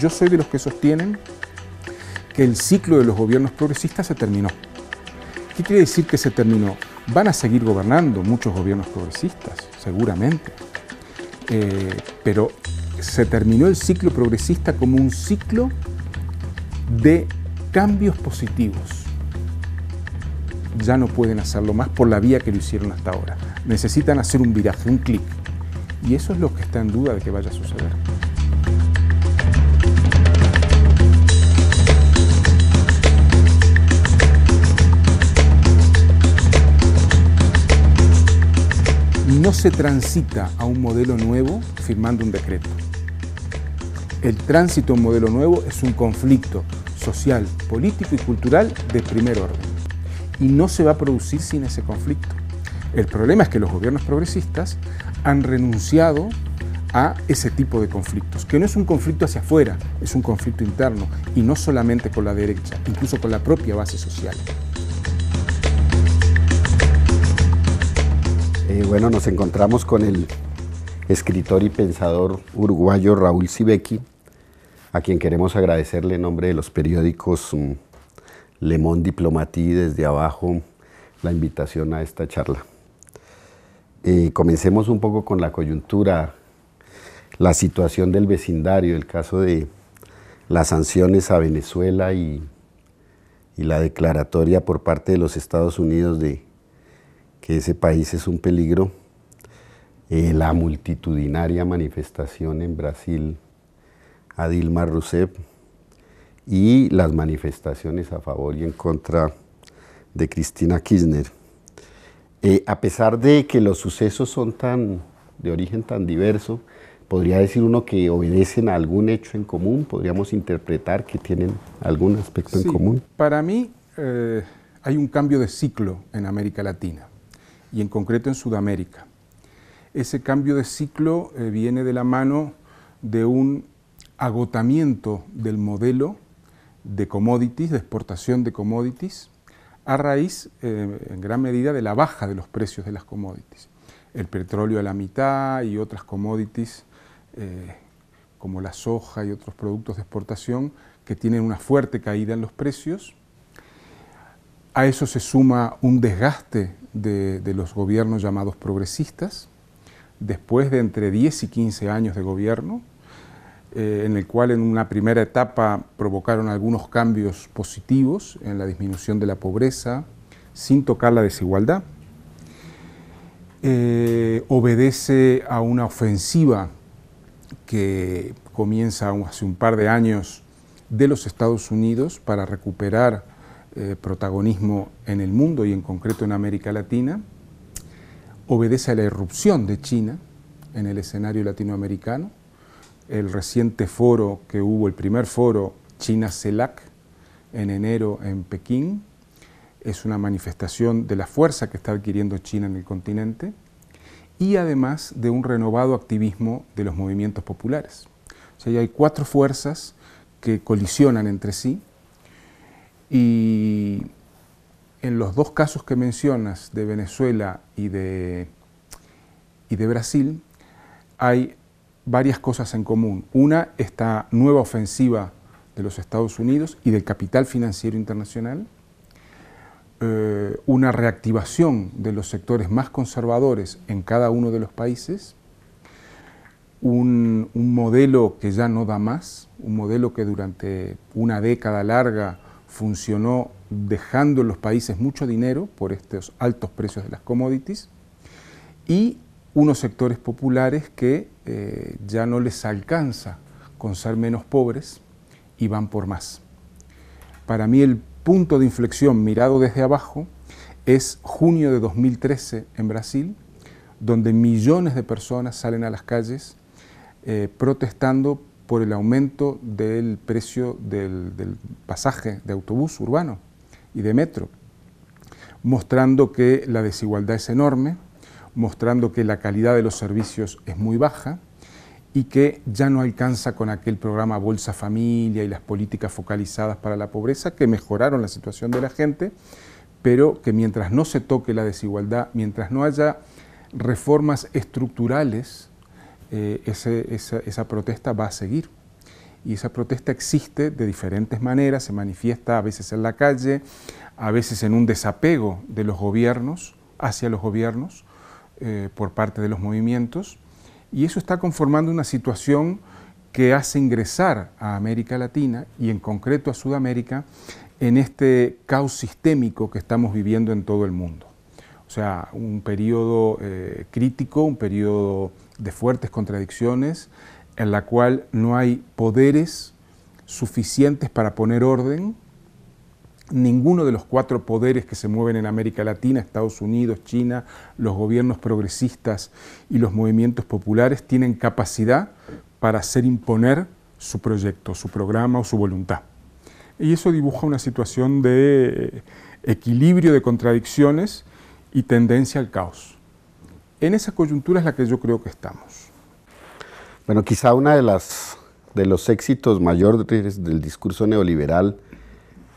Yo soy de los que sostienen que el ciclo de los gobiernos progresistas se terminó. ¿Qué quiere decir que se terminó? Van a seguir gobernando muchos gobiernos progresistas, seguramente. Eh, pero se terminó el ciclo progresista como un ciclo de cambios positivos. Ya no pueden hacerlo más por la vía que lo hicieron hasta ahora. Necesitan hacer un viraje, un clic. Y eso es lo que está en duda de que vaya a suceder. No se transita a un modelo nuevo firmando un decreto. El tránsito a un modelo nuevo es un conflicto social, político y cultural de primer orden. Y no se va a producir sin ese conflicto. El problema es que los gobiernos progresistas han renunciado a ese tipo de conflictos, que no es un conflicto hacia afuera, es un conflicto interno, y no solamente con la derecha, incluso con la propia base social. Eh, bueno, nos encontramos con el escritor y pensador uruguayo Raúl Sibeki, a quien queremos agradecerle en nombre de los periódicos um, Le Monde desde abajo la invitación a esta charla. Eh, comencemos un poco con la coyuntura, la situación del vecindario, el caso de las sanciones a Venezuela y la declaratoria por parte de los Estados Unidos de ese país es un peligro. Eh, la multitudinaria manifestación en Brasil a Dilma Rousseff y las manifestaciones a favor y en contra de Cristina Kirchner. Eh, a pesar de que los sucesos son tan de origen tan diverso, podría decir uno que obedecen a algún hecho en común, podríamos interpretar que tienen algún aspecto en común. Para mí eh, hay un cambio de ciclo en América Latina y en concreto en Sudamérica. Ese cambio de ciclo eh, viene de la mano de un agotamiento del modelo de commodities, de exportación de commodities, a raíz eh, en gran medida de la baja de los precios de las commodities. El petróleo a la mitad y otras commodities eh, como la soja y otros productos de exportación que tienen una fuerte caída en los precios a eso se suma un desgaste de, los gobiernos llamados progresistas, después de entre 10 y 15 años de gobierno, eh, en el cual en una primera etapa provocaron algunos cambios positivos en la disminución de la pobreza, sin tocar la desigualdad. Eh, obedece a una ofensiva que comienza hace un par de años de los Estados Unidos para recuperar eh, protagonismo en el mundo y en concreto en América Latina, obedece a la irrupción de China en el escenario latinoamericano, el reciente foro que hubo, el primer foro China-CELAC en enero en Pekín, es una manifestación de la fuerza que está adquiriendo China en el continente y además de un renovado activismo de los movimientos populares. O sea, hay cuatro fuerzas que colisionan entre sí y en los dos casos que mencionas, de Venezuela y de, y de Brasil, hay varias cosas en común. Una, esta nueva ofensiva de los Estados Unidos y del capital financiero internacional, eh, una reactivación de los sectores más conservadores en cada uno de los países, un modelo que ya no da más, un modelo que durante una década larga funcionó dejando en los países mucho dinero por estos altos precios de las commodities y unos sectores populares que eh, ya no les alcanza con ser menos pobres y van por más. Para mí el punto de inflexión mirado desde abajo es junio de 2013 en Brasil, donde millones de personas salen a las calles eh, protestando por el aumento del precio del, pasaje de autobús urbano y de metro, mostrando que la desigualdad es enorme, mostrando que la calidad de los servicios es muy baja y que ya no alcanza con aquel programa Bolsa Familia y las políticas focalizadas para la pobreza que mejoraron la situación de la gente, pero que mientras no se toque la desigualdad, mientras no haya reformas estructurales eh, esa, protesta va a seguir. Y esa protesta existe de diferentes maneras, se manifiesta a veces en la calle, a veces en un desapego de los gobiernos, hacia los gobiernos, eh, por parte de los movimientos, y eso está conformando una situación que hace ingresar a América Latina y en concreto a Sudamérica en este caos sistémico que estamos viviendo en todo el mundo. O sea, un periodo eh, crítico, un periodo de fuertes contradicciones, en la cual no hay poderes suficientes para poner orden. Ninguno de los cuatro poderes que se mueven en América Latina, Estados Unidos, China, los gobiernos progresistas y los movimientos populares tienen capacidad para hacer imponer su proyecto, su programa o su voluntad. Y eso dibuja una situación de eh, equilibrio de contradicciones y tendencia al caos. En esa coyuntura es la que yo creo que estamos. Bueno, quizá una de de los éxitos mayores del discurso neoliberal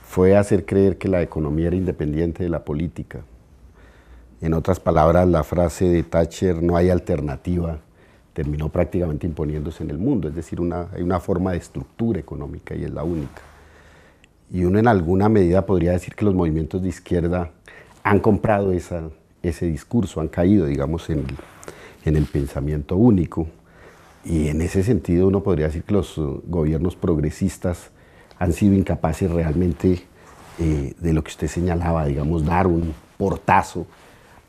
fue hacer creer que la economía era independiente de la política. En otras palabras, la frase de Thatcher, no hay alternativa, terminó prácticamente imponiéndose en el mundo. Es decir, una, hay una forma de estructura económica y es la única. Y uno en alguna medida podría decir que los movimientos de izquierda han comprado esa, ese discurso, han caído, digamos, en el, pensamiento único. Y en ese sentido uno podría decir que los uh, gobiernos progresistas han sido incapaces realmente eh, de lo que usted señalaba, digamos, dar un portazo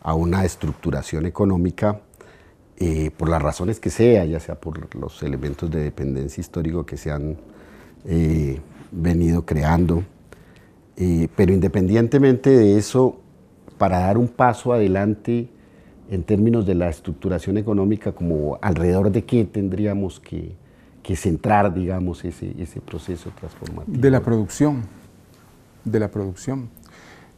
a una estructuración económica eh, por las razones que sea, ya sea por los elementos de dependencia histórico que se han eh, venido creando. pero independientemente de eso, para dar un paso adelante en términos de la estructuración económica, como alrededor de qué tendríamos que, centrar, digamos, ese, ese proceso transformativo. De la producción, de la producción.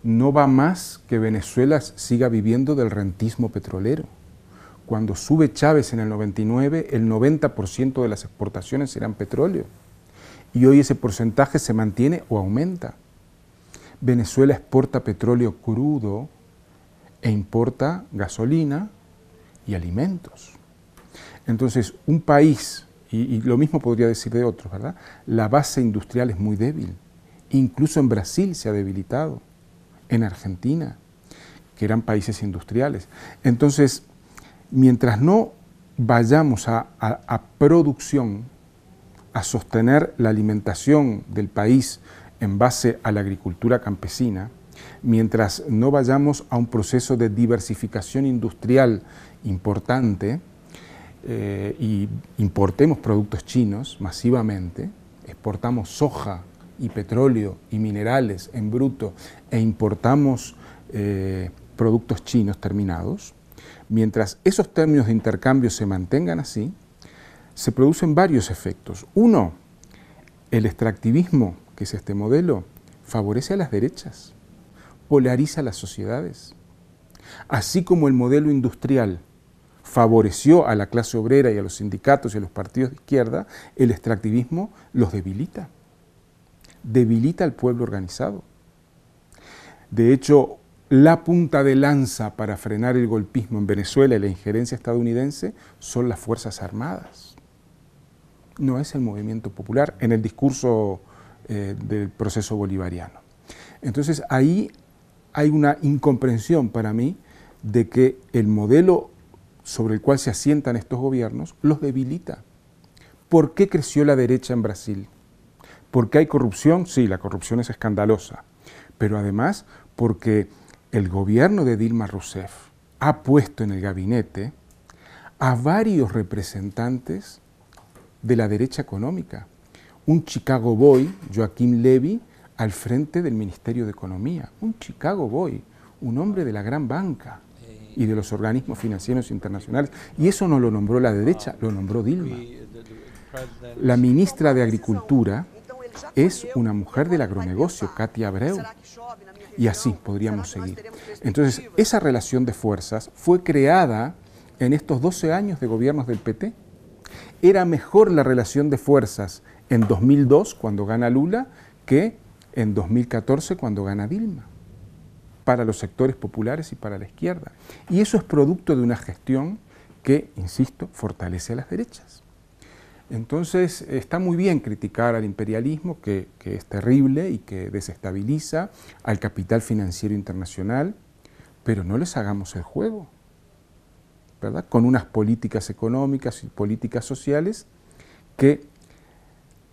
No va más que Venezuela siga viviendo del rentismo petrolero. Cuando sube Chávez en el 99, el 90% de las exportaciones eran petróleo. Y hoy ese porcentaje se mantiene o aumenta. Venezuela exporta petróleo crudo e importa gasolina y alimentos. Entonces, un país, y, lo mismo podría decir de otros, ¿verdad? La base industrial es muy débil. Incluso en Brasil se ha debilitado, en Argentina, que eran países industriales. Entonces, mientras no vayamos a producción, a sostener la alimentación del país, en base a la agricultura campesina, mientras no vayamos a un proceso de diversificación industrial importante eh, y importemos productos chinos masivamente, exportamos soja y petróleo y minerales en bruto e importamos eh, productos chinos terminados, mientras esos términos de intercambio se mantengan así, se producen varios efectos. Uno, el extractivismo que es este modelo, favorece a las derechas, polariza las sociedades. Así como el modelo industrial favoreció a la clase obrera y a los sindicatos y a los partidos de izquierda, el extractivismo los debilita, debilita al pueblo organizado. De hecho, la punta de lanza para frenar el golpismo en Venezuela y la injerencia estadounidense son las Fuerzas Armadas. No es el movimiento popular. En el discurso eh, del proceso bolivariano. Entonces ahí hay una incomprensión para mí de que el modelo sobre el cual se asientan estos gobiernos los debilita. ¿Por qué creció la derecha en Brasil? ¿Porque hay corrupción? Sí, la corrupción es escandalosa, pero además porque el gobierno de Dilma Rousseff ha puesto en el gabinete a varios representantes de la derecha económica, un Chicago Boy, Joaquín Levy, al frente del Ministerio de Economía, un Chicago Boy, un hombre de la gran banca y de los organismos financieros internacionales. Y eso no lo nombró la derecha, lo nombró Dilma. La ministra de Agricultura es una mujer del agronegocio, Katia Abreu. Y así podríamos seguir. Entonces, esa relación de fuerzas fue creada en estos 12 años de gobiernos del PT. Era mejor la relación de fuerzas en 2002 cuando gana Lula que en 2014 cuando gana Dilma, para los sectores populares y para la izquierda. Y eso es producto de una gestión que, insisto, fortalece a las derechas. Entonces está muy bien criticar al imperialismo, que, es terrible y que desestabiliza al capital financiero internacional, pero no les hagamos el juego, ¿verdad? Con unas políticas económicas y políticas sociales que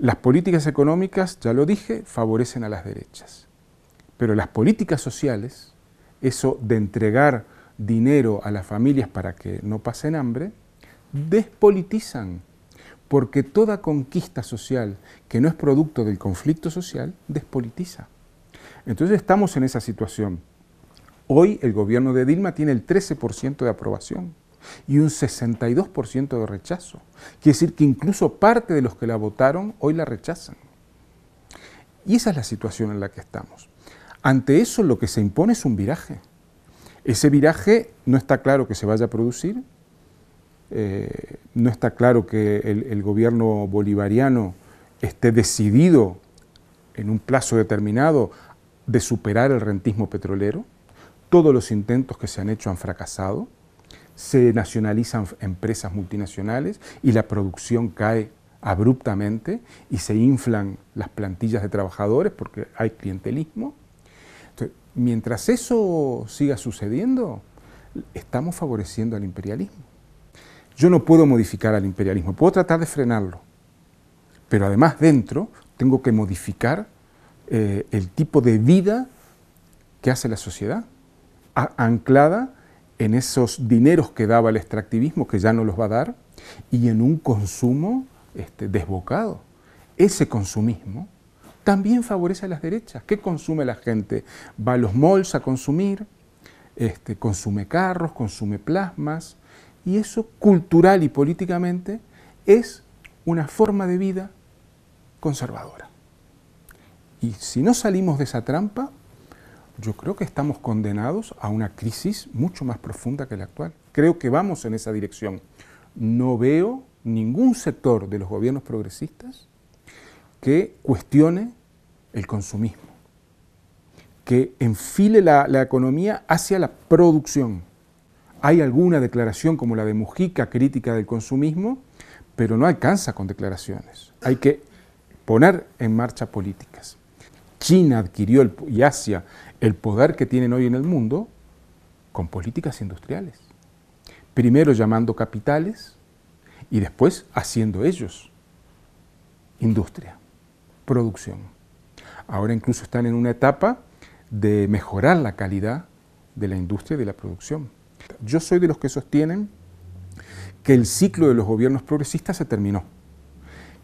las políticas económicas, ya lo dije, favorecen a las derechas, pero las políticas sociales, eso de entregar dinero a las familias para que no pasen hambre, despolitizan, porque toda conquista social que no es producto del conflicto social, despolitiza. Entonces estamos en esa situación. Hoy el gobierno de Dilma tiene el 13% de aprobación y un 62% de rechazo. Quiere decir que incluso parte de los que la votaron hoy la rechazan. Y esa es la situación en la que estamos. Ante eso lo que se impone es un viraje. Ese viraje no está claro que se vaya a producir, eh, no está claro que el gobierno bolivariano esté decidido en un plazo determinado de superar el rentismo petrolero. Todos los intentos que se han hecho han fracasado se nacionalizan empresas multinacionales y la producción cae abruptamente y se inflan las plantillas de trabajadores porque hay clientelismo. mientras eso siga sucediendo, estamos favoreciendo al imperialismo. Yo no puedo modificar al imperialismo, puedo tratar de frenarlo, pero además dentro tengo que modificar eh, el tipo de vida que hace la sociedad, anclada en esos dineros que daba el extractivismo, que ya no los va a dar, y en un consumo este, desbocado. Ese consumismo también favorece a las derechas. ¿Qué consume la gente? Va a los malls a consumir, este, consume carros, consume plasmas, y eso cultural y políticamente es una forma de vida conservadora. Y si no salimos de esa trampa, yo creo que estamos condenados a una crisis mucho más profunda que la actual. Creo que vamos en esa dirección. No veo ningún sector de los gobiernos progresistas que cuestione el consumismo, que enfile la, economía hacia la producción. Hay alguna declaración como la de Mujica crítica del consumismo, pero no alcanza con declaraciones. Hay que poner en marcha políticas. China adquirió el, y Asia el poder que tienen hoy en el mundo con políticas industriales. Primero llamando capitales y después haciendo ellos industria, producción. Ahora incluso están en una etapa de mejorar la calidad de la industria y de la producción. Yo soy de los que sostienen que el ciclo de los gobiernos progresistas se terminó.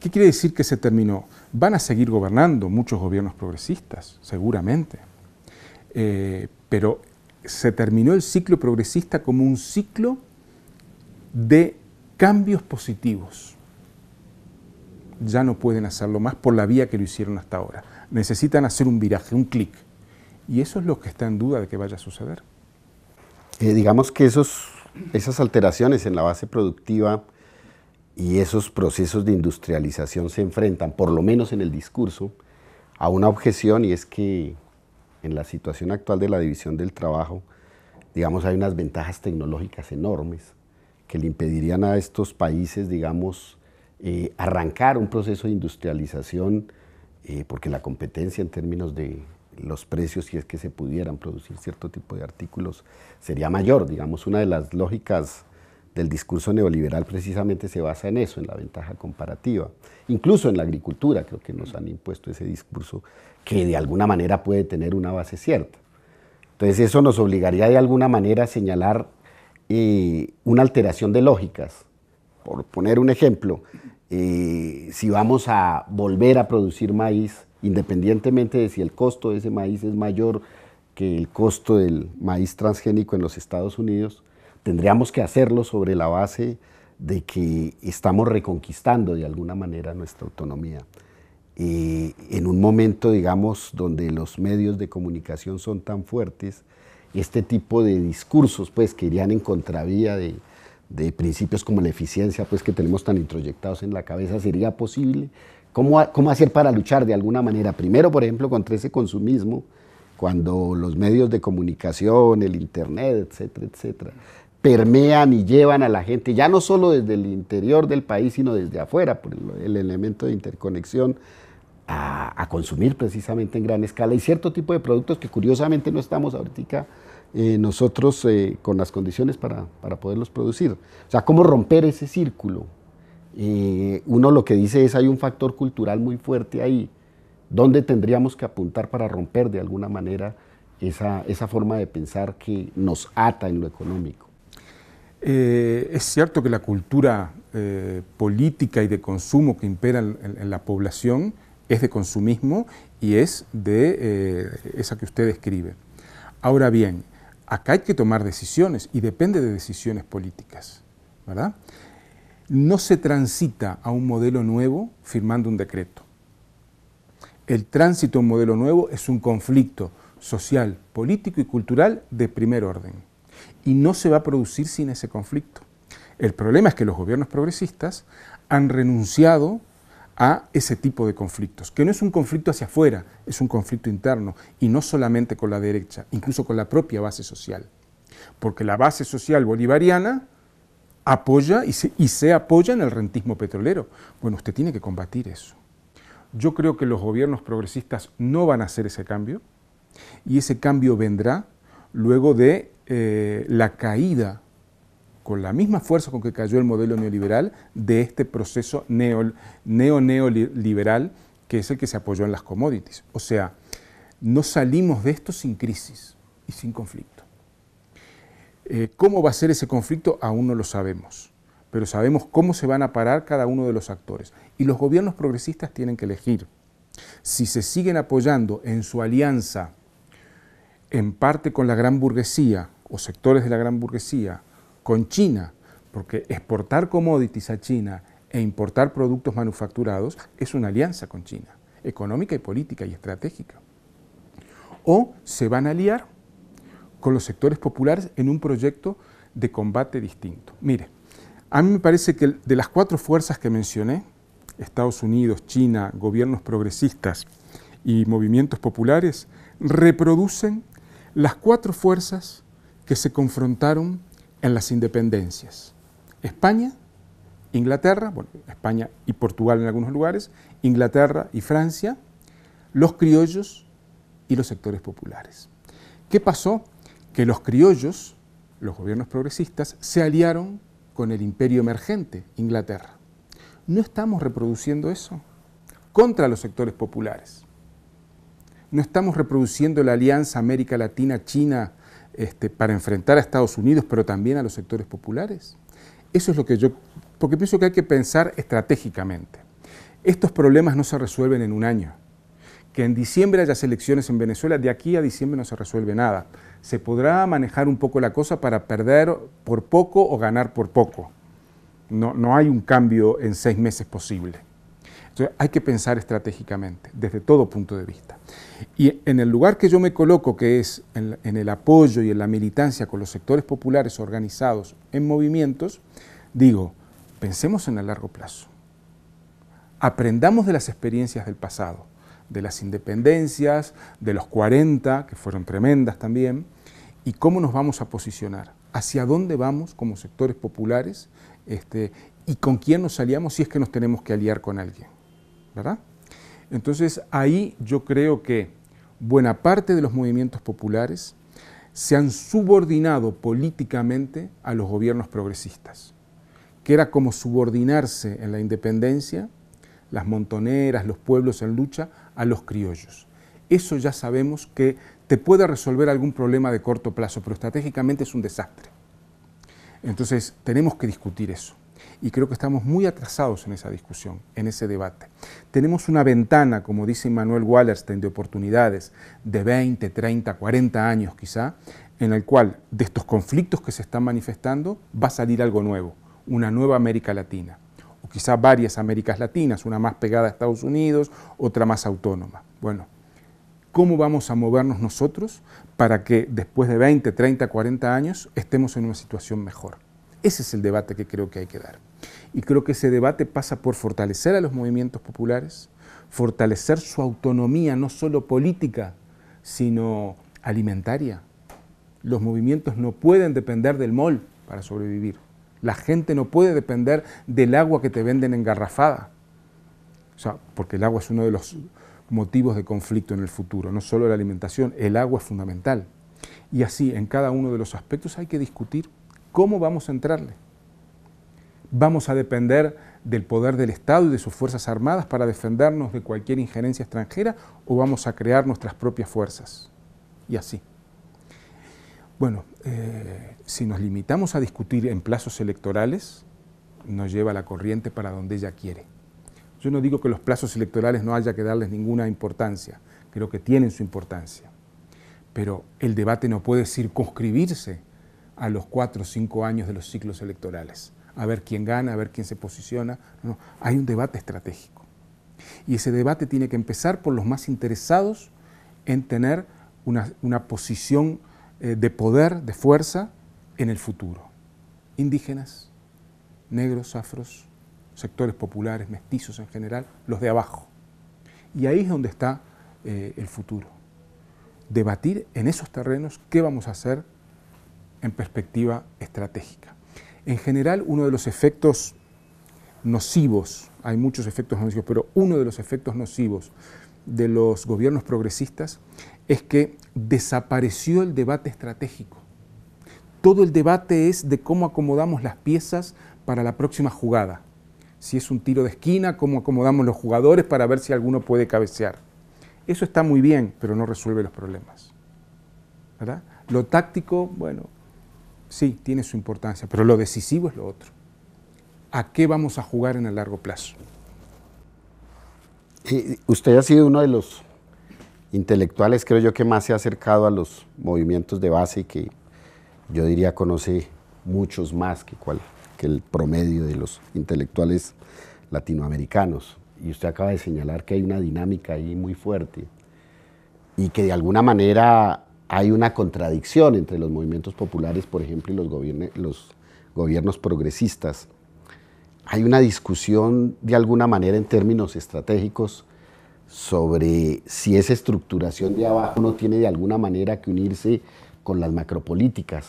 ¿Qué quiere decir que se terminó? Van a seguir gobernando muchos gobiernos progresistas, seguramente. Eh, pero se terminó el ciclo progresista como un ciclo de cambios positivos. Ya no pueden hacerlo más por la vía que lo hicieron hasta ahora. Necesitan hacer un viraje, un clic. Y eso es lo que está en duda de que vaya a suceder. Eh, digamos que esos, esas alteraciones en la base productiva y esos procesos de industrialización se enfrentan, por lo menos en el discurso, a una objeción y es que en la situación actual de la división del trabajo, digamos, hay unas ventajas tecnológicas enormes que le impedirían a estos países, digamos, eh, arrancar un proceso de industrialización, eh, porque la competencia en términos de los precios, si es que se pudieran producir cierto tipo de artículos, sería mayor. Digamos, una de las lógicas del discurso neoliberal precisamente se basa en eso, en la ventaja comparativa. Incluso en la agricultura, creo que nos han impuesto ese discurso que de alguna manera puede tener una base cierta. Entonces eso nos obligaría de alguna manera a señalar eh, una alteración de lógicas. Por poner un ejemplo, eh, si vamos a volver a producir maíz, independientemente de si el costo de ese maíz es mayor que el costo del maíz transgénico en los Estados Unidos, tendríamos que hacerlo sobre la base de que estamos reconquistando de alguna manera nuestra autonomía. Eh, en un momento, digamos, donde los medios de comunicación son tan fuertes, este tipo de discursos, pues, que irían en contravía de, principios como la eficiencia, pues, que tenemos tan introyectados en la cabeza, sería posible. ¿Cómo, ¿Cómo, hacer para luchar de alguna manera? Primero, por ejemplo, contra ese consumismo, cuando los medios de comunicación, el Internet, etcétera, etcétera, permean y llevan a la gente, ya no solo desde el interior del país, sino desde afuera, por el elemento de interconexión a, consumir precisamente en gran escala y cierto tipo de productos que curiosamente no estamos ahorita eh, nosotros eh, con las condiciones para, para, poderlos producir. O sea, ¿cómo romper ese círculo? Eh, uno lo que dice es hay un factor cultural muy fuerte ahí. ¿Dónde tendríamos que apuntar para romper de alguna manera esa, esa forma de pensar que nos ata en lo económico? es cierto que la cultura política y de consumo que impera en la población es de consumismo y es de eh, esa que usted describe. Ahora bien, acá hay que tomar decisiones y depende de decisiones políticas, No se transita a un modelo nuevo firmando un decreto. El tránsito a un modelo nuevo es un conflicto social, político y cultural de primer orden. Y no se va a producir sin ese conflicto. El problema es que los gobiernos progresistas han renunciado a ese tipo de conflictos, que no es un conflicto hacia afuera, es un conflicto interno, y no solamente con la derecha, incluso con la propia base social. Porque la base social bolivariana apoya y se, apoya en el rentismo petrolero. Bueno, usted tiene que combatir eso. Yo creo que los gobiernos progresistas no van a hacer ese cambio, y ese cambio vendrá luego de eh, la caída con la misma fuerza con que cayó el modelo neoliberal, de este proceso neo-neoliberal que es el que se apoyó en las commodities. O sea, no salimos de esto sin crisis y sin conflicto. Eh, ¿Cómo va a ser ese conflicto? Aún no lo sabemos, pero sabemos cómo se van a parar cada uno de los actores. Y los gobiernos progresistas tienen que elegir. Si se siguen apoyando en su alianza, en parte con la gran burguesía o sectores de la gran burguesía, con China, porque exportar commodities a China e importar productos manufacturados es una alianza con China, económica y política y estratégica. O se van a aliar con los sectores populares en un proyecto de combate distinto. Mire, a mí me parece que de las cuatro fuerzas que mencioné, Estados Unidos, China, gobiernos progresistas y movimientos populares, reproducen las cuatro fuerzas que se confrontaron en las independencias. España, Inglaterra, bueno, España y Portugal en algunos lugares, Inglaterra y Francia, los criollos y los sectores populares. ¿Qué pasó? Que los criollos, los gobiernos progresistas, se aliaron con el imperio emergente, Inglaterra. ¿No estamos reproduciendo eso? Contra los sectores populares. ¿No estamos reproduciendo la alianza América Latina-China este, para enfrentar a Estados Unidos, pero también a los sectores populares? Eso es lo que yo, porque pienso que hay que pensar estratégicamente. Estos problemas no se resuelven en un año. Que en diciembre haya elecciones en Venezuela, de aquí a diciembre no se resuelve nada. Se podrá manejar un poco la cosa para perder por poco o ganar por poco. No, no hay un cambio en seis meses posible hay que pensar estratégicamente, desde todo punto de vista. Y en el lugar que yo me coloco, que es en, el apoyo y en la militancia con los sectores populares organizados en movimientos, digo, pensemos en el largo plazo. Aprendamos de las experiencias del pasado, de las independencias, de los 40, que fueron tremendas también, y cómo nos vamos a posicionar, hacia dónde vamos como sectores populares este, y con quién nos aliamos si es que nos tenemos que aliar con alguien. Entonces ahí yo creo que buena parte de los movimientos populares se han subordinado políticamente a los gobiernos progresistas, que era como subordinarse en la independencia, las montoneras, los pueblos en lucha, a los criollos. Eso ya sabemos que te puede resolver algún problema de corto plazo, pero estratégicamente es un desastre. Entonces tenemos que discutir eso y creo que estamos muy atrasados en esa discusión, en ese debate. Tenemos una ventana, como dice Manuel Wallerstein, de oportunidades de 20, 30, 40 años quizá, en el cual de estos conflictos que se están manifestando va a salir algo nuevo, una nueva América Latina, o quizá varias Américas Latinas, una más pegada a Estados Unidos, otra más autónoma. Bueno, cómo vamos a movernos nosotros para que después de 20, 30, 40 años estemos en una situación mejor. Ese es el debate que creo que hay que dar. Y creo que ese debate pasa por fortalecer a los movimientos populares, fortalecer su autonomía, no solo política, sino alimentaria. Los movimientos no pueden depender del mol para sobrevivir. La gente no puede depender del agua que te venden engarrafada. O sea, porque el agua es uno de los motivos de conflicto en el futuro, no solo la alimentación, el agua es fundamental. Y así, en cada uno de los aspectos hay que discutir cómo vamos a entrarle vamos a depender del poder del Estado y de sus Fuerzas Armadas para defendernos de cualquier injerencia extranjera o vamos a crear nuestras propias fuerzas. Y así. Bueno, eh, si nos limitamos a discutir en plazos electorales, nos lleva la corriente para donde ella quiere. Yo no digo que los plazos electorales no haya que darles ninguna importancia, creo que tienen su importancia, pero el debate no puede circunscribirse a los cuatro o cinco años de los ciclos electorales a ver quién gana, a ver quién se posiciona. No, hay un debate estratégico. Y ese debate tiene que empezar por los más interesados en tener una, posición eh, de poder, de fuerza en el futuro. Indígenas, negros, afros, sectores populares, mestizos en general, los de abajo. Y ahí es donde está eh, el futuro. Debatir en esos terrenos qué vamos a hacer en perspectiva estratégica. En general, uno de los efectos nocivos, hay muchos efectos nocivos, pero uno de los efectos nocivos de los gobiernos progresistas es que desapareció el debate estratégico. Todo el debate es de cómo acomodamos las piezas para la próxima jugada. Si es un tiro de esquina, cómo acomodamos los jugadores para ver si alguno puede cabecear. Eso está muy bien, pero no resuelve los problemas. Lo táctico, bueno, sí, tiene su importancia, pero lo decisivo es lo otro. ¿A qué vamos a jugar en el largo plazo? usted ha sido uno de los intelectuales, creo yo, que más se ha acercado a los movimientos de base y que yo diría conoce muchos más que, cual, que el promedio de los intelectuales latinoamericanos. Y usted acaba de señalar que hay una dinámica ahí muy fuerte y que de alguna manera hay una contradicción entre los movimientos populares, por ejemplo, y los, los gobiernos progresistas. Hay una discusión de alguna manera en términos estratégicos sobre si esa estructuración de abajo no tiene de alguna manera que unirse con las macropolíticas.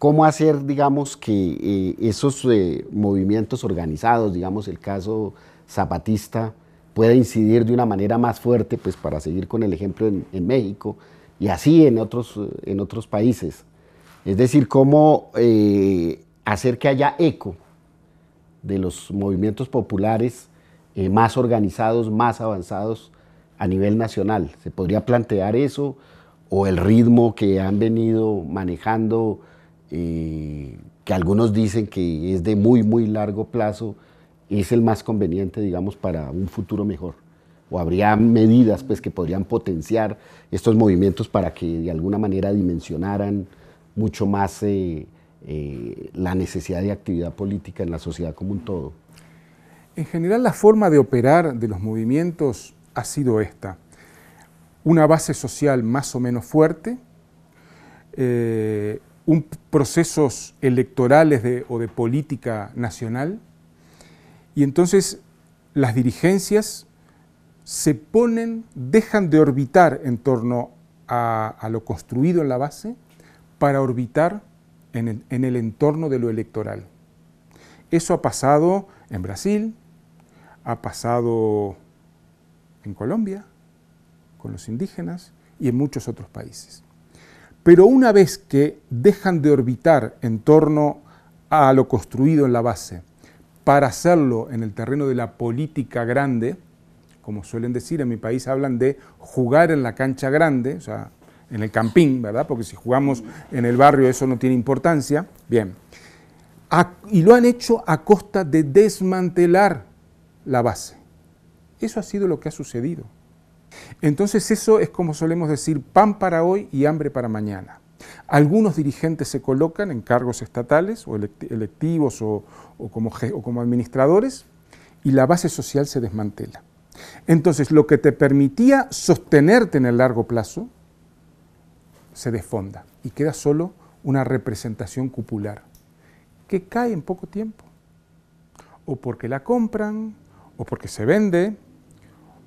¿Cómo hacer, digamos, que eh, esos eh, movimientos organizados, digamos, el caso zapatista, pueda incidir de una manera más fuerte, pues para seguir con el ejemplo en México, y así en otros, en otros países. Es decir, cómo eh, hacer que haya eco de los movimientos populares eh, más organizados, más avanzados a nivel nacional. ¿Se podría plantear eso o el ritmo que han venido manejando, eh, que algunos dicen que es de muy, muy largo plazo, es el más conveniente, digamos, para un futuro mejor? o habría medidas pues, que podrían potenciar estos movimientos para que de alguna manera dimensionaran mucho más eh, eh, la necesidad de actividad política en la sociedad como un todo? En general la forma de operar de los movimientos ha sido esta. Una base social más o menos fuerte, eh, un, procesos electorales o de política nacional, y entonces las dirigencias se ponen, dejan de orbitar en torno a, lo construido en la base para orbitar en el entorno de lo electoral. Eso ha pasado en Brasil, ha pasado en Colombia, con los indígenas y en muchos otros países. Pero una vez que dejan de orbitar en torno a lo construido en la base para hacerlo en el terreno de la política grande, como suelen decir, en mi país hablan de jugar en la cancha grande, o sea, en el campín, ¿verdad? Porque si jugamos en el barrio eso no tiene importancia. Bien. y lo han hecho a costa de desmantelar la base. Eso ha sido lo que ha sucedido. Entonces eso es como solemos decir, pan para hoy y hambre para mañana. Algunos dirigentes se colocan en cargos estatales o electivos o como administradores y la base social se desmantela. Entonces, lo que te permitía sostenerte en el largo plazo se desfonda y queda solo una representación cupular que cae en poco tiempo. O porque la compran, o porque se vende,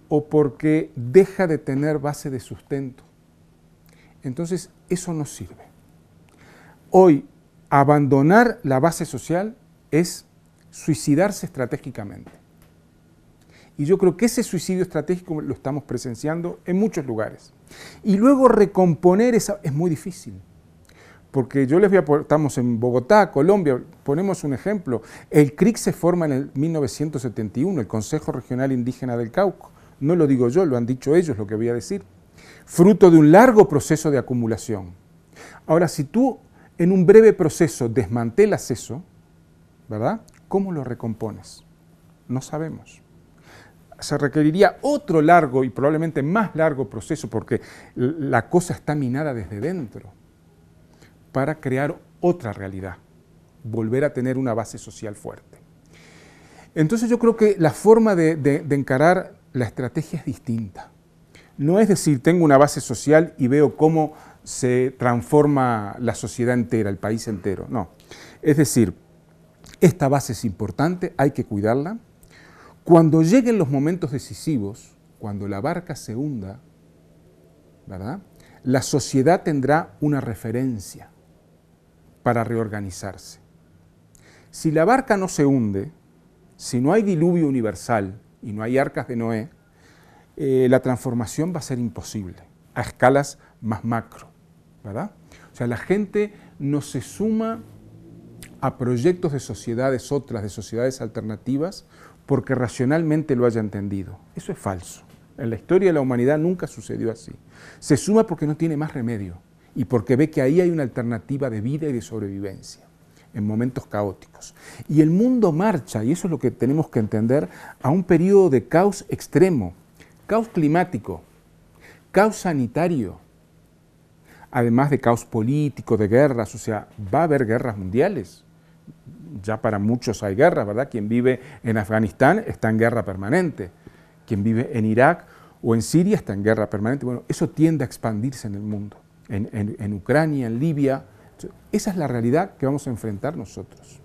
o porque deja de tener base de sustento. Entonces, eso no sirve. Hoy, abandonar la base social es suicidarse estratégicamente. Y yo creo que ese suicidio estratégico lo estamos presenciando en muchos lugares. Y luego recomponer esa es muy difícil. Porque yo les voy a estamos en Bogotá, Colombia, ponemos un ejemplo. El CRIC se forma en el 1971, el Consejo Regional Indígena del Cauco. No lo digo yo, lo han dicho ellos lo que voy a decir. Fruto de un largo proceso de acumulación. Ahora, si tú en un breve proceso desmantelas eso, ¿verdad? ¿Cómo lo recompones? No sabemos se requeriría otro largo y probablemente más largo proceso, porque la cosa está minada desde dentro, para crear otra realidad, volver a tener una base social fuerte. Entonces yo creo que la forma de, encarar la estrategia es distinta. No es decir, tengo una base social y veo cómo se transforma la sociedad entera, el país entero, no. Es decir, esta base es importante, hay que cuidarla, cuando lleguen los momentos decisivos, cuando la barca se hunda, La sociedad tendrá una referencia para reorganizarse. Si la barca no se hunde, si no hay diluvio universal y no hay arcas de Noé, eh, la transformación va a ser imposible a escalas más macro, O sea, la gente no se suma a proyectos de sociedades otras, de sociedades alternativas, porque racionalmente lo haya entendido. Eso es falso. En la historia de la humanidad nunca sucedió así. Se suma porque no tiene más remedio y porque ve que ahí hay una alternativa de vida y de sobrevivencia en momentos caóticos. Y el mundo marcha, y eso es lo que tenemos que entender, a un periodo de caos extremo, caos climático, caos sanitario, además de caos político, de guerras, o sea, va a haber guerras mundiales ya para muchos hay guerra, ¿verdad? Quien vive en Afganistán está en guerra permanente, quien vive en Irak o en Siria está en guerra permanente. Bueno, eso tiende a expandirse en el mundo, en, Ucrania, en Libia. esa es la realidad que vamos a enfrentar nosotros.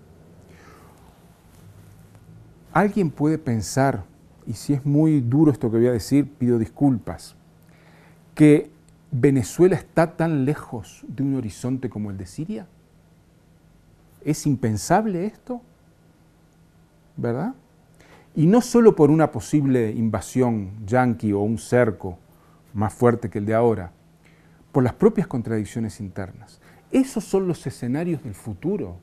Alguien puede pensar, y si es muy duro esto que voy a decir, pido disculpas, que Venezuela está tan lejos de un horizonte como el de Siria. ¿Es impensable esto? ¿Verdad? Y no solo por una posible invasión yanqui o un cerco más fuerte que el de ahora, por las propias contradicciones internas. Esos son los escenarios del futuro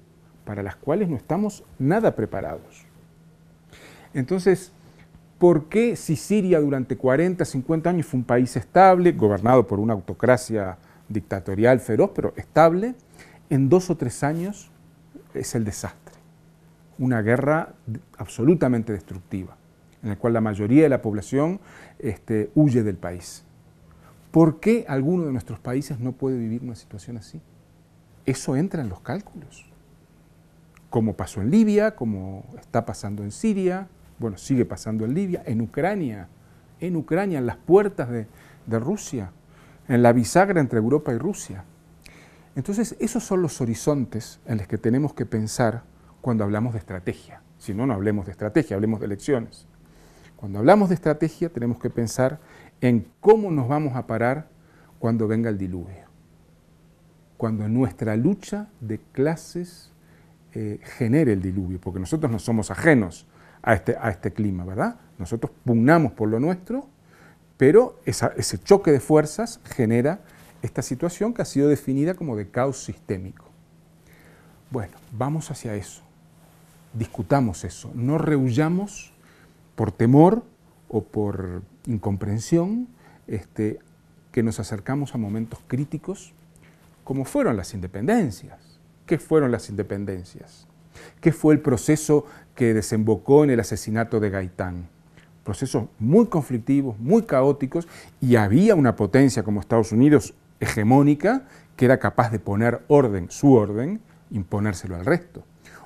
para las cuales no estamos nada preparados. Entonces, ¿por qué si Siria durante 40, 50 años fue un país estable, gobernado por una autocracia dictatorial feroz, pero estable, en dos o tres años es el desastre. Una guerra absolutamente destructiva, en la cual la mayoría de la población este, huye del país. ¿Por qué alguno de nuestros países no puede vivir una situación así? Eso entra en los cálculos. Como pasó en Libia, como está pasando en Siria, bueno, sigue pasando en Libia, en Ucrania, en Ucrania, en las puertas de, de Rusia, en la bisagra entre Europa y Rusia. Entonces, esos son los horizontes en los que tenemos que pensar cuando hablamos de estrategia. Si no, no hablemos de estrategia, hablemos de elecciones. Cuando hablamos de estrategia, tenemos que pensar en cómo nos vamos a parar cuando venga el diluvio, cuando nuestra lucha de clases eh, genere el diluvio, porque nosotros no somos ajenos a este, este clima, ¿verdad? Nosotros pugnamos por lo nuestro, pero ese choque de fuerzas genera esta situación que ha sido definida como de caos sistémico. Bueno, vamos hacia eso, discutamos eso, no rehuyamos por temor o por incomprensión este, que nos acercamos a momentos críticos como fueron las independencias. ¿Qué fueron las independencias? ¿Qué fue el proceso que desembocó en el asesinato de Gaitán? Procesos muy conflictivos, muy caóticos, y había una potencia como Estados Unidos hegemónica que era capaz de poner orden, su orden, imponérselo al resto.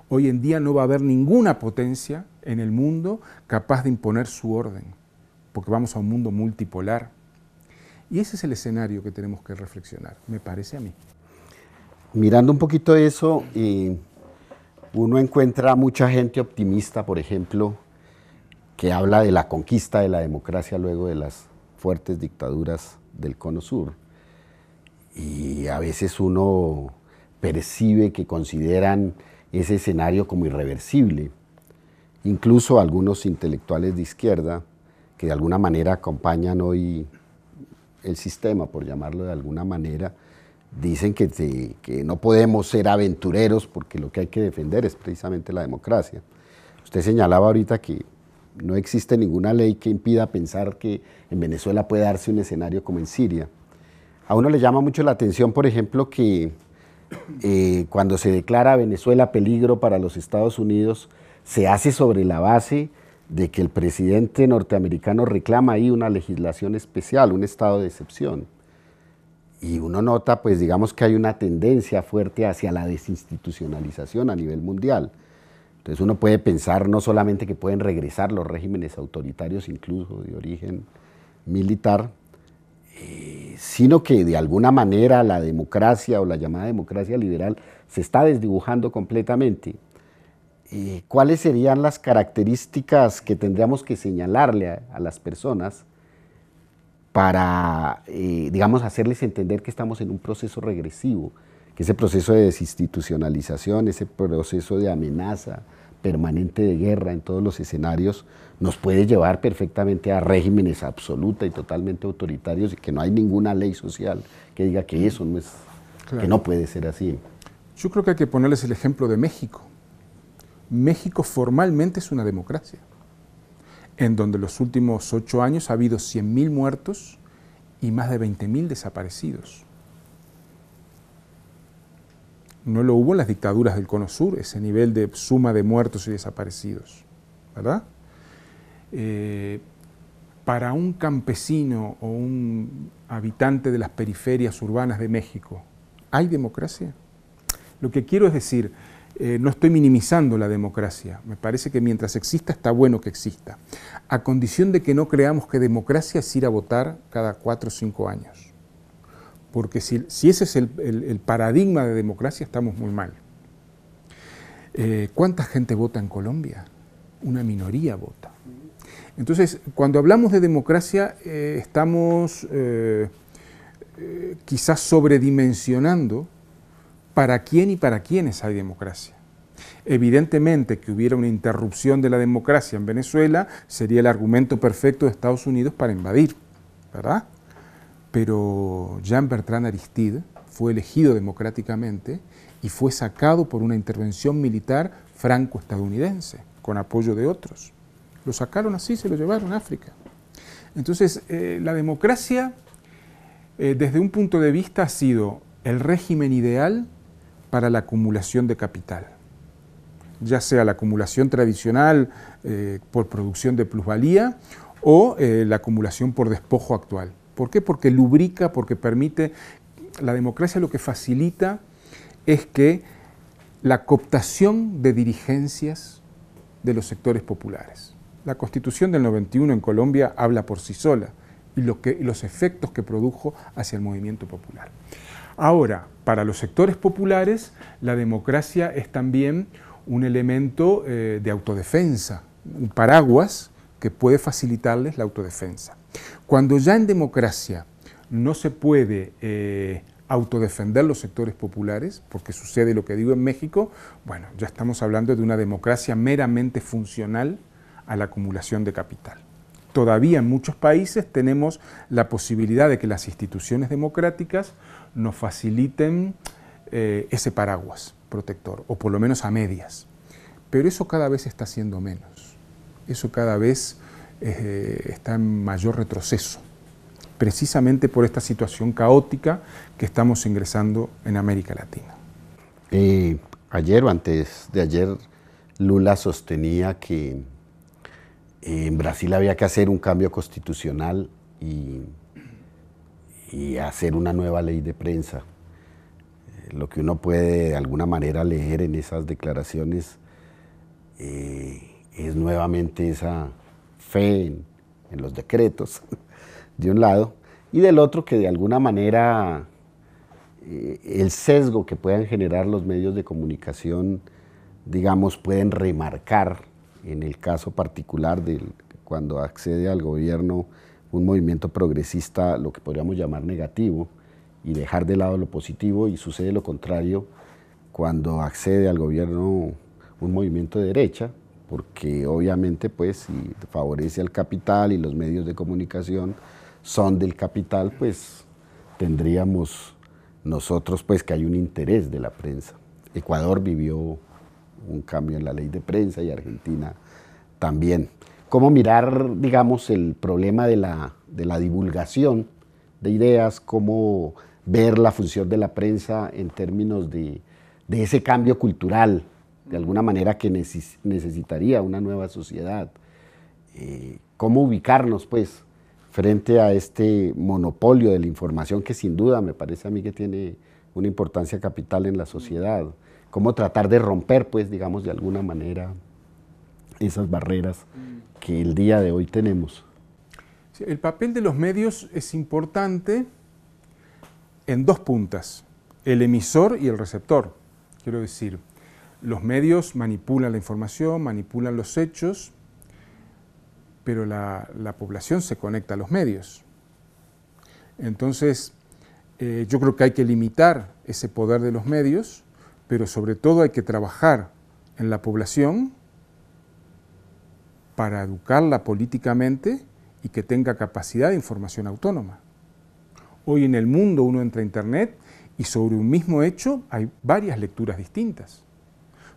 Hoy en día no va a haber ninguna potencia en el mundo capaz de imponer su orden, porque vamos a un mundo multipolar. Y ese es el escenario que tenemos que reflexionar, me parece a mí. Mirando un poquito eso, uno encuentra mucha gente optimista, por ejemplo, que habla de la conquista de la democracia luego de las fuertes dictaduras del Cono Sur. Y a veces uno percibe que consideran ese escenario como irreversible. Incluso algunos intelectuales de izquierda que de alguna manera acompañan hoy el sistema, por llamarlo de alguna manera, dicen que, que, no podemos ser aventureros porque lo que hay que defender es precisamente la democracia. Usted señalaba ahorita que no existe ninguna ley que impida pensar que en Venezuela puede darse un escenario como en Siria. A uno le llama mucho la atención, por ejemplo, que eh, cuando se declara Venezuela peligro para los Estados Unidos, se hace sobre la base de que el presidente norteamericano reclama ahí una legislación especial, un estado de excepción. Y uno nota, pues digamos que hay una tendencia fuerte hacia la desinstitucionalización a nivel mundial. Entonces uno puede pensar no solamente que pueden regresar los regímenes autoritarios, incluso de origen militar, eh, sino que de alguna manera la democracia o la llamada democracia liberal se está desdibujando completamente. Eh, ¿Cuáles serían las características que tendríamos que señalarle a, las personas para, eh, digamos, hacerles entender que estamos en un proceso regresivo, que ese proceso de desinstitucionalización, ese proceso de amenaza, permanente de guerra en todos los escenarios nos puede llevar perfectamente a regímenes absoluta y totalmente autoritarios y que no hay ninguna ley social que diga que eso no es, que no puede ser así. Yo creo que hay que ponerles el ejemplo de México. México formalmente es una democracia, en donde los últimos ocho años ha habido 100.000 muertos y más de 20.000 desaparecidos. No lo hubo en las dictaduras del Cono Sur, ese nivel de suma de muertos y desaparecidos, ¿verdad? Eh, para un campesino o un habitante de las periferias urbanas de México, ¿hay democracia? Lo que quiero es decir, eh, no estoy minimizando la democracia, me parece que mientras exista está bueno que exista, a condición de que no creamos que democracia es ir a votar cada cuatro o cinco años porque si, ese es el, paradigma de democracia estamos muy mal. Eh, ¿Cuánta gente vota en Colombia? Una minoría vota. Entonces, cuando hablamos de democracia, eh, estamos eh, quizás sobredimensionando para quién y para quiénes hay democracia. Evidentemente que hubiera una interrupción de la democracia en Venezuela sería el argumento perfecto de Estados Unidos para invadir, ¿verdad? pero Jean Bertrand Aristide fue elegido democráticamente y fue sacado por una intervención militar franco-estadounidense, con apoyo de otros. Lo sacaron así, se lo llevaron a África. Entonces, eh, la democracia, eh, desde un punto de vista, ha sido el régimen ideal para la acumulación de capital, ya sea la acumulación tradicional eh, por producción de plusvalía o la acumulación por despojo actual. ¿Por qué? Porque lubrica, porque permite, la democracia lo que facilita es que la cooptación de dirigencias de los sectores populares. La constitución del 91 en Colombia habla por sí sola y, los efectos que produjo hacia el movimiento popular. Ahora, para los sectores populares, la democracia es también un elemento eh, de autodefensa, un paraguas que puede facilitarles la autodefensa. Cuando ya en democracia no se puede eh, autodefender los sectores populares, porque sucede lo que digo en México, bueno, ya estamos hablando de una democracia meramente funcional a la acumulación de capital. Todavía en muchos países tenemos la posibilidad de que las instituciones democráticas nos faciliten eh, ese paraguas protector, o por lo menos a medias. Pero eso cada vez está siendo menos. Eso cada vez eh, está en mayor retroceso, precisamente por esta situación caótica que estamos ingresando en América Latina. ayer o antes de ayer, Lula sostenía que eh, en Brasil había que hacer un cambio constitucional y, hacer una nueva ley de prensa. Eh, lo que uno puede de alguna manera leer en esas declaraciones es nuevamente esa fe en, los decretos, de un lado, y del otro que de alguna manera eh, el sesgo que puedan generar los medios de comunicación, digamos, pueden remarcar en el caso particular de cuando accede al gobierno un movimiento progresista, lo que podríamos llamar negativo, y dejar de lado lo positivo, y sucede lo contrario cuando accede al gobierno un movimiento de derecha, porque obviamente pues si favorece al capital y los medios de comunicación son del capital, pues tendríamos nosotros pues que hay un interés de la prensa. Ecuador vivió un cambio en la ley de prensa y Argentina también. ¿Cómo mirar, digamos, el problema de la, divulgación de ideas? ¿Cómo ver la función de la prensa en términos de ese cambio cultural de alguna manera que necesitaría una nueva sociedad. Eh, ¿Cómo ubicarnos, pues, frente a este monopolio de la información que sin duda me parece a mí que tiene una importancia capital en la sociedad? ¿Cómo tratar de romper, pues, digamos, de alguna manera esas barreras que el día de hoy tenemos? el papel de los medios es importante en dos puntas, el emisor y el receptor, quiero decir. Los medios manipulan la información, manipulan los hechos, pero la, población se conecta a los medios. Entonces, eh, yo creo que hay que limitar ese poder de los medios, pero sobre todo hay que trabajar en la población para educarla políticamente y que tenga capacidad de información autónoma. Hoy en el mundo uno entra a Internet y sobre un mismo hecho hay varias lecturas distintas.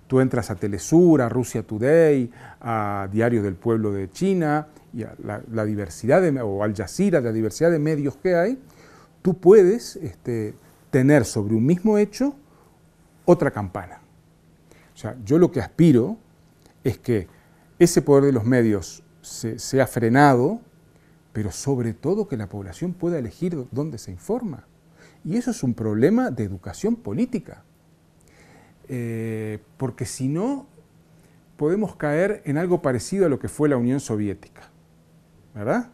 Tú entras a Telesur, a Rusia Today, a Diario del Pueblo de China, y a la, diversidad de, o Al Jazeera, la diversidad de medios que hay, tú puedes este, tener sobre un mismo hecho otra campana. O sea, yo lo que aspiro es que ese poder de los medios se, sea frenado, pero sobre todo que la población pueda elegir dónde se informa. Y eso es un problema de educación política. Eh, porque si no, podemos caer en algo parecido a lo que fue la Unión Soviética, ¿verdad?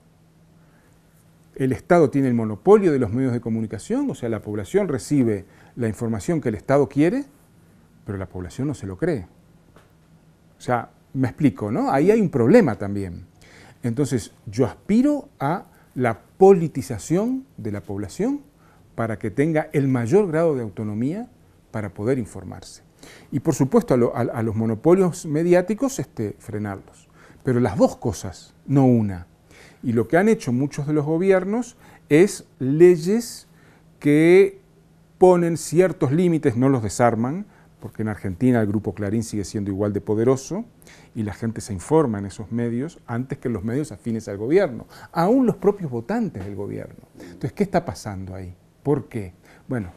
El Estado tiene el monopolio de los medios de comunicación, o sea, la población recibe la información que el Estado quiere, pero la población no se lo cree. O sea, me explico, ¿no? Ahí hay un problema también. Entonces, yo aspiro a la politización de la población para que tenga el mayor grado de autonomía para poder informarse. Y por supuesto a, los monopolios mediáticos este, frenarlos. Pero las dos cosas, no una. Y lo que han hecho muchos de los gobiernos es leyes que ponen ciertos límites, no los desarman, porque en Argentina el grupo Clarín sigue siendo igual de poderoso y la gente se informa en esos medios antes que los medios afines al gobierno, aún los propios votantes del gobierno. Entonces, ¿qué está pasando ahí? ¿Por qué? Bueno,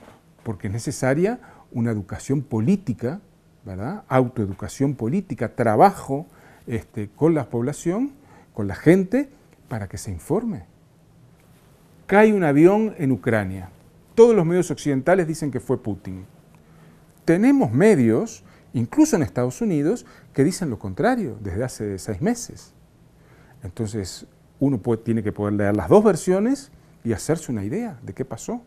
porque es necesaria una educación política, ¿verdad? autoeducación política, trabajo este, con la población, con la gente, para que se informe. Cae un avión en Ucrania. Todos los medios occidentales dicen que fue Putin. Tenemos medios, incluso en Estados Unidos, que dicen lo contrario desde hace seis meses. Entonces, uno tiene que poder leer las dos versiones y hacerse una idea de qué pasó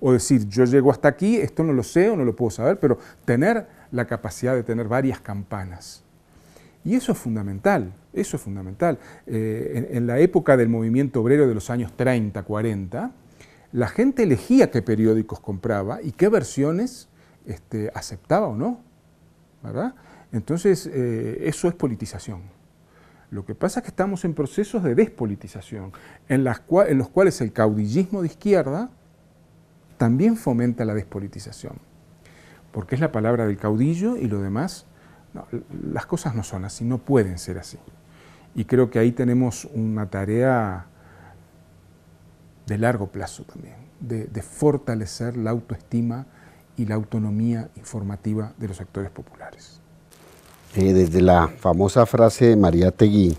o decir yo llego hasta aquí, esto no lo sé o no lo puedo saber, pero tener la capacidad de tener varias campanas. Y eso es fundamental, eso es fundamental. Eh, en, la época del movimiento obrero de los años 30, 40, la gente elegía qué periódicos compraba y qué versiones este, aceptaba o no, Entonces, eh, eso es politización. Lo que pasa es que estamos en procesos de despolitización, en los cuales el caudillismo de izquierda también fomenta la despolitización, porque es la palabra del caudillo y lo demás, las cosas no son así, no pueden ser así. Y creo que ahí tenemos una tarea de largo plazo también, de, fortalecer la autoestima y la autonomía informativa de los actores populares. Eh, desde la famosa frase de María Tegui,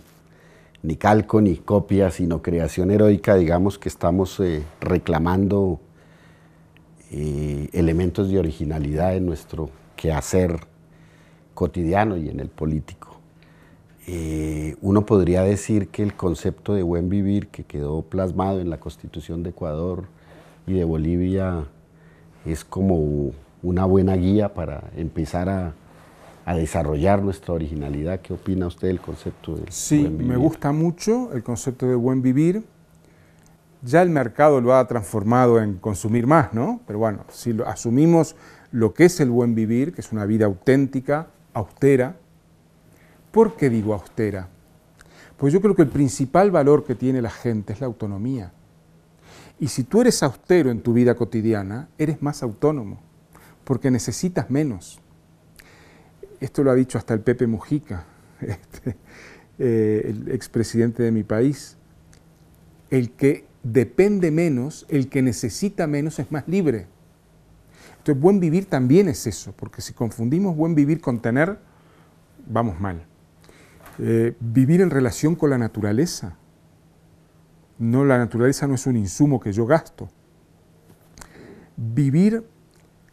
ni calco, ni copia, sino creación heroica, digamos que estamos eh, reclamando eh, elementos de originalidad en nuestro quehacer cotidiano y en el político. Eh, uno podría decir que el concepto de buen vivir que quedó plasmado en la Constitución de Ecuador y de Bolivia es como una buena guía para empezar a, desarrollar nuestra originalidad. ¿Qué opina usted del concepto de buen vivir? Sí, me gusta mucho el concepto de buen vivir ya el mercado lo ha transformado en consumir más, ¿no? Pero bueno, si asumimos lo que es el buen vivir, que es una vida auténtica, austera, ¿por qué digo austera? Pues yo creo que el principal valor que tiene la gente es la autonomía. Y si tú eres austero en tu vida cotidiana, eres más autónomo, porque necesitas menos. Esto lo ha dicho hasta el Pepe Mujica, este, eh, el expresidente de mi país. El que depende menos, el que necesita menos es más libre. Entonces, buen vivir también es eso, porque si confundimos buen vivir con tener, vamos mal. Eh, vivir en relación con la naturaleza. No, la naturaleza no es un insumo que yo gasto. Vivir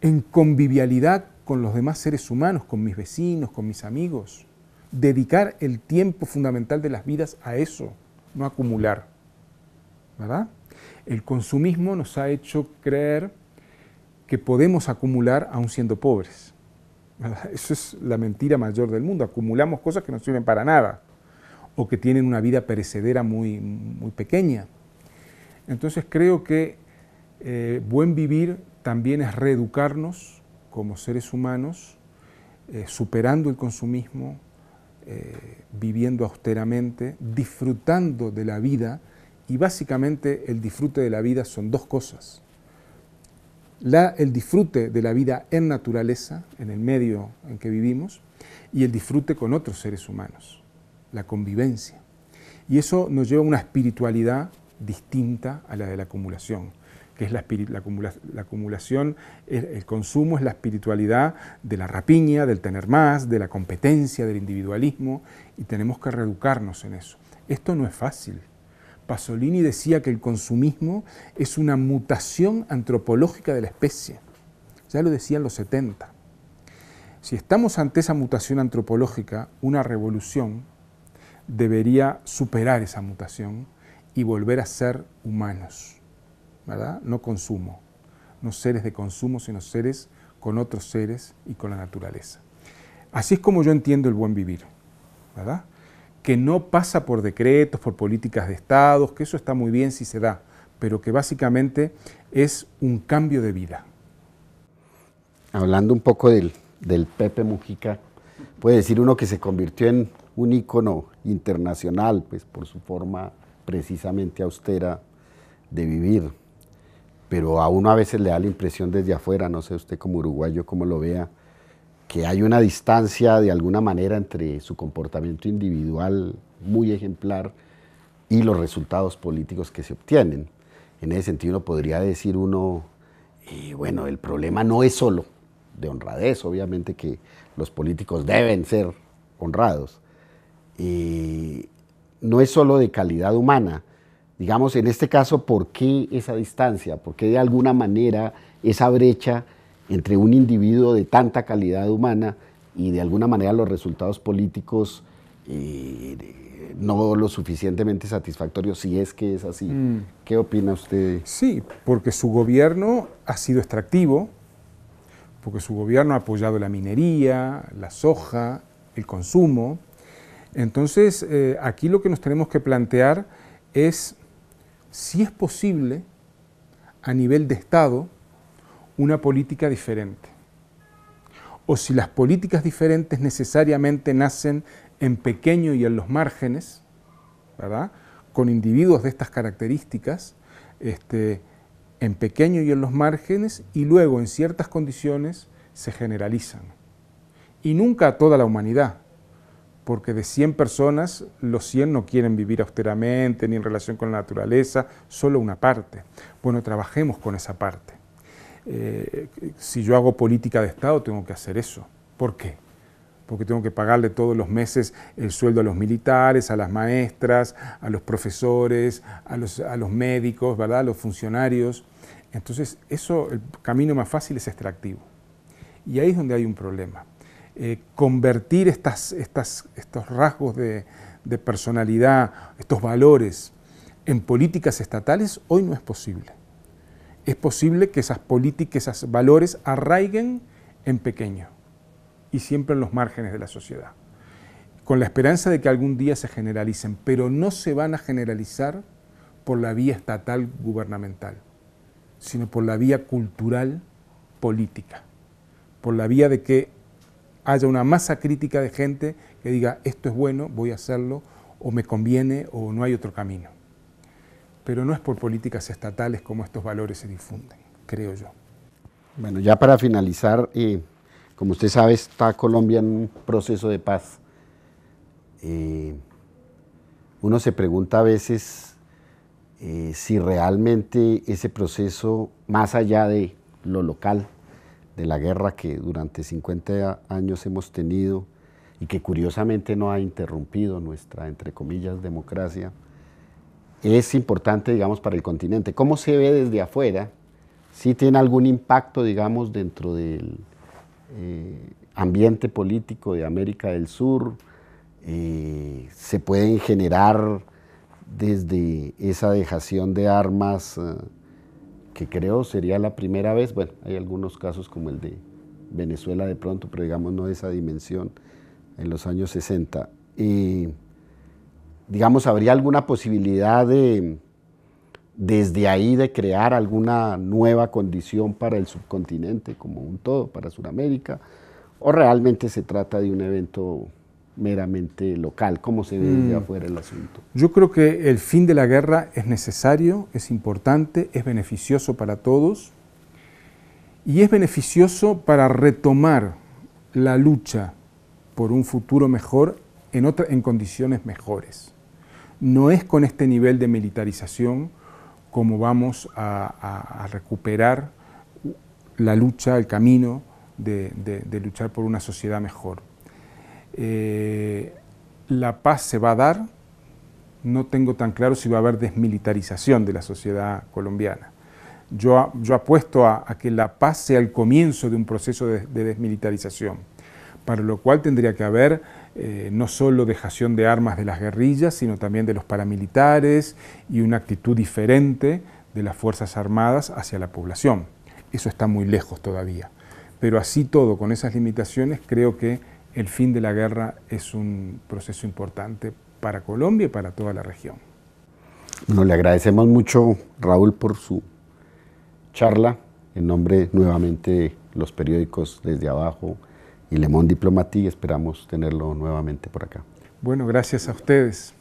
en convivialidad con los demás seres humanos, con mis vecinos, con mis amigos. Dedicar el tiempo fundamental de las vidas a eso, no acumular. El consumismo nos ha hecho creer que podemos acumular aún siendo pobres. Eso es la mentira mayor del mundo. Acumulamos cosas que no sirven para nada o que tienen una vida perecedera muy, muy pequeña. Entonces creo que eh, buen vivir también es reeducarnos como seres humanos, eh, superando el consumismo, eh, viviendo austeramente, disfrutando de la vida, y básicamente el disfrute de la vida son dos cosas. el disfrute de la vida en naturaleza, en el medio en que vivimos, y el disfrute con otros seres humanos, la convivencia. Y eso nos lleva a una espiritualidad distinta a la de la acumulación, que es la, acumulación, el, consumo es la espiritualidad de la rapiña, del tener más, de la competencia, del individualismo, y tenemos que reeducarnos en eso. Esto no es fácil. Pasolini decía que el consumismo es una mutación antropológica de la especie. Ya lo decían los 70. Si estamos ante esa mutación antropológica, una revolución debería superar esa mutación y volver a ser humanos, ¿verdad? No consumo, no seres de consumo, sino seres con otros seres y con la naturaleza. Así es como yo entiendo el buen vivir, ¿verdad? que no pasa por decretos, por políticas de estados, que eso está muy bien si se da, pero que básicamente es un cambio de vida. Hablando un poco del, Pepe Mujica, puede decir uno que se convirtió en un ícono internacional, pues por su forma precisamente austera de vivir. Pero a uno a veces le da la impresión desde afuera, no sé usted como uruguayo cómo lo vea, hay una distancia de alguna manera entre su comportamiento individual muy ejemplar y los resultados políticos que se obtienen. En ese sentido uno podría decir uno, eh, bueno, el problema no es solo de honradez, obviamente que los políticos deben ser honrados, eh, no es solo de calidad humana. Digamos, en este caso, ¿por qué esa distancia? ¿Por qué de alguna manera esa brecha entre un individuo de tanta calidad humana y de alguna manera los resultados políticos eh, no lo suficientemente satisfactorios, si es que es así. Mm. ¿Qué opina usted? Sí, porque su gobierno ha sido extractivo, porque su gobierno ha apoyado la minería, la soja, el consumo. Entonces, eh, aquí lo que nos tenemos que plantear es si es posible a nivel de Estado una política diferente. O si las políticas diferentes necesariamente nacen en pequeño y en los márgenes, ¿verdad? con individuos de estas características, este, en pequeño y en los márgenes, y luego en ciertas condiciones se generalizan. Y nunca a toda la humanidad, porque de 100 personas, los 100 no quieren vivir austeramente ni en relación con la naturaleza, solo una parte. Bueno, trabajemos con esa parte. Eh, si yo hago política de Estado tengo que hacer eso. ¿Por qué? Porque tengo que pagarle todos los meses el sueldo a los militares, a las maestras, a los profesores, a los, médicos, ¿verdad? a los funcionarios. Entonces, eso, el camino más fácil es extractivo. Y ahí es donde hay un problema. Eh, convertir estos rasgos de personalidad, estos valores, en políticas estatales hoy no es posible es posible que esas políticas, esos valores arraiguen en pequeño y siempre en los márgenes de la sociedad, con la esperanza de que algún día se generalicen, pero no se van a generalizar por la vía estatal gubernamental, sino por la vía cultural política, por la vía de que haya una masa crítica de gente que diga esto es bueno, voy a hacerlo, o me conviene, o no hay otro camino pero no es por políticas estatales como estos valores se difunden, creo yo. Bueno, ya para finalizar, como usted sabe, está Colombia en un proceso de paz. Eh, uno se pregunta a veces eh, si realmente ese proceso, más allá de lo local, de la guerra que durante 50 años hemos tenido y que curiosamente no ha interrumpido nuestra, entre comillas, democracia, es importante, digamos, para el continente. ¿Cómo se ve desde afuera? ¿Si tiene algún impacto, digamos, dentro del eh, ambiente político de América del Sur? Eh, ¿Se pueden generar desde esa dejación de armas, eh, que creo sería la primera vez? Bueno, hay algunos casos como el de Venezuela de pronto, pero digamos no esa dimensión en los años 60. Y digamos, habría alguna posibilidad de, desde ahí, de crear alguna nueva condición para el subcontinente como un todo, para Sudamérica, o realmente se trata de un evento meramente local? ¿Cómo se ve desde mm. afuera el asunto? Yo creo que el fin de la guerra es necesario, es importante, es beneficioso para todos y es beneficioso para retomar la lucha por un futuro mejor en, en condiciones mejores. No es con este nivel de militarización como vamos a, recuperar la lucha, el camino de, luchar por una sociedad mejor. Eh, la paz se va a dar, no tengo tan claro si va a haber desmilitarización de la sociedad colombiana. Yo, yo apuesto a, que la paz sea el comienzo de un proceso de desmilitarización, para lo cual tendría que haber eh, no solo dejación de armas de las guerrillas, sino también de los paramilitares y una actitud diferente de las Fuerzas Armadas hacia la población. Eso está muy lejos todavía. Pero así todo, con esas limitaciones, creo que el fin de la guerra es un proceso importante para Colombia y para toda la región. Bueno, le agradecemos mucho, Raúl, por su charla en nombre nuevamente de los periódicos desde abajo, y Le Monde Esperamos tenerlo nuevamente por acá. Bueno, gracias a ustedes.